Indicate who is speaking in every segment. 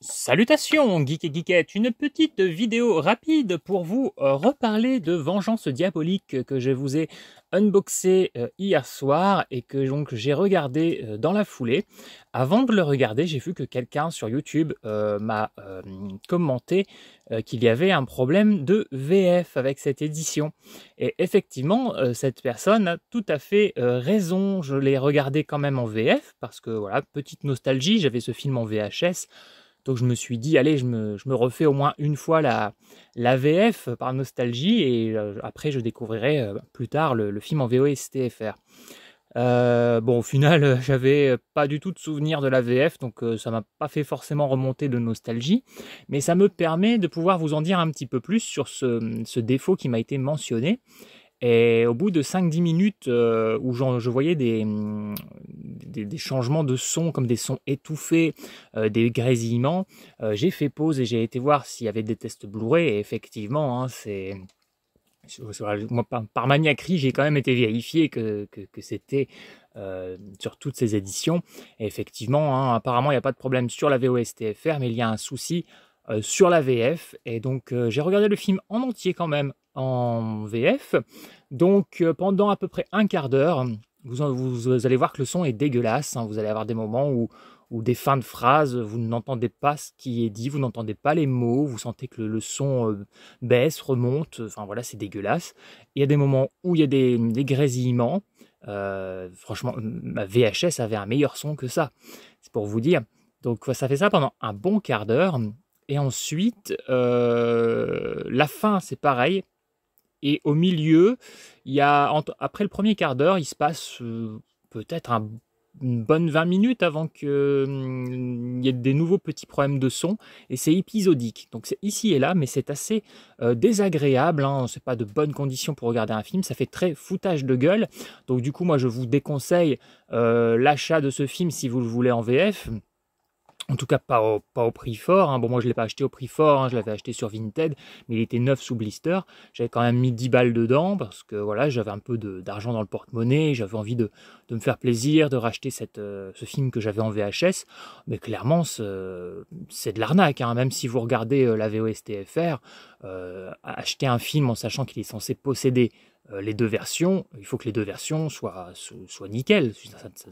Speaker 1: Salutations, geek et Geekette, une petite vidéo rapide pour vous euh, reparler de Vengeance diabolique que je vous ai unboxé euh, hier soir et que donc j'ai regardé euh, dans la foulée. Avant de le regarder, j'ai vu que quelqu'un sur YouTube m'a commenté qu'il y avait un problème de VF avec cette édition. Et effectivement, cette personne a tout à fait raison. Je l'ai regardé quand même en VF parce que voilà, petite nostalgie, j'avais ce film en VHS. Donc je me suis dit, allez, je me, refais au moins une fois la, la VF par nostalgie et euh, après je découvrirai euh, plus tard le, film en VOSTFR. Euh, bon, au final, j'avais pas du tout de souvenir de la VF, donc ça m'a pas fait forcément remonter de nostalgie, mais ça me permet de pouvoir vous en dire un petit peu plus sur ce, défaut qui m'a été mentionné. Et au bout de 5-10 minutes où je voyais des, des, changements de son, comme des sons étouffés, euh, des grésillements. Euh, j'ai fait pause et j'ai été voir s'il y avait des tests blu et effectivement, hein, c'est. par, maniaque, j'ai quand même été vérifié que, c'était euh, sur toutes ces éditions. effectivement, hein, apparemment, il n'y a pas de problème sur la VOSTFR, mais il y a un souci sur la VF. Et donc, j'ai regardé le film en entier quand même en VF. Donc, pendant à peu près un quart d'heure, vous, allez voir que le son est dégueulasse. Hein. Vous allez avoir des moments où, des fins de phrases, vous n'entendez pas ce qui est dit, vous n'entendez pas les mots, vous sentez que le, son euh, baisse, remonte. Enfin voilà, c'est dégueulasse. Il y a des moments où il y a des, grésillements. Euh, franchement, ma VHS avait un meilleur son que ça. C'est pour vous dire. Donc ça fait ça pendant un bon quart d'heure. Et ensuite, euh, la fin, c'est pareil. Et au milieu, il y a, après le premier quart d'heure, il se passe euh, peut-être une bonne 20 minutes avant qu'il mm, il y ait des nouveaux petits problèmes de son. Et c'est épisodique. Donc c'est ici et là, mais c'est assez euh, désagréable. Hein. Ce n'est pas de bonnes conditions pour regarder un film. Ça fait très foutage de gueule. Donc du coup, moi, je vous déconseille euh, l'achat de ce film si vous le voulez en VF. En tout cas, pas au, prix fort. Hein. Bon, moi, je ne l'ai pas acheté au prix fort. Hein. Je l'avais acheté sur Vinted, mais il était neuf sous blister. J'avais quand même mis 10 balles dedans parce que voilà, j'avais un peu d'argent dans le porte-monnaie. J'avais envie de, me faire plaisir, de racheter euh, ce film que j'avais en VHS. Mais clairement, c'est de l'arnaque. Hein. Même si vous regardez euh, la VOSTFR, euh, acheter un film en sachant qu'il est censé posséder euh, les deux versions, il faut que les deux versions soient, soient nickel.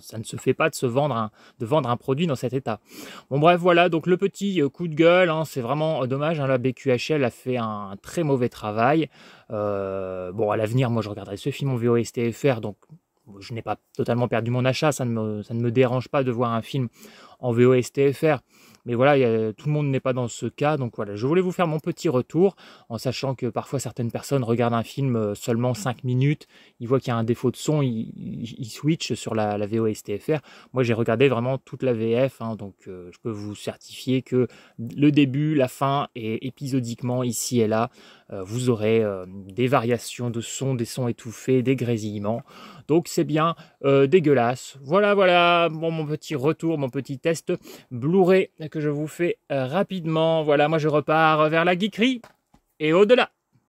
Speaker 1: Ça, ne se fait pas de se vendre un, de vendre un produit dans cet état. Bon bref, voilà, donc le petit euh, coup de gueule, hein, c'est vraiment euh, dommage. Hein. la BQHL a fait un, très mauvais travail. bon, à l'avenir, moi je regarderai ce film en VOSTFR, donc je n'ai pas totalement perdu mon achat, ça ne, me, ça ne me dérange pas de voir un film en VOSTFR. Mais voilà, tout le monde n'est pas dans ce cas. Donc voilà, je voulais vous faire mon petit retour en sachant que parfois certaines personnes regardent un film euh, seulement 5 minutes, ils voient qu'il y a un défaut de son, ils, switchent sur la, la VOSTFR. Moi, j'ai regardé vraiment toute la VF, hein, donc euh, je peux vous certifier que le début, la fin et épisodiquement ici et là. Euh, vous aurez euh, des variations de sons, des sons étouffés, des grésillements. Donc c'est bien euh, dégueulasse. Voilà, voilà mon petit retour, mon petit test Blu-ray que je vous fais rapidement. Voilà, moi je repars vers la geekerie et au-delà.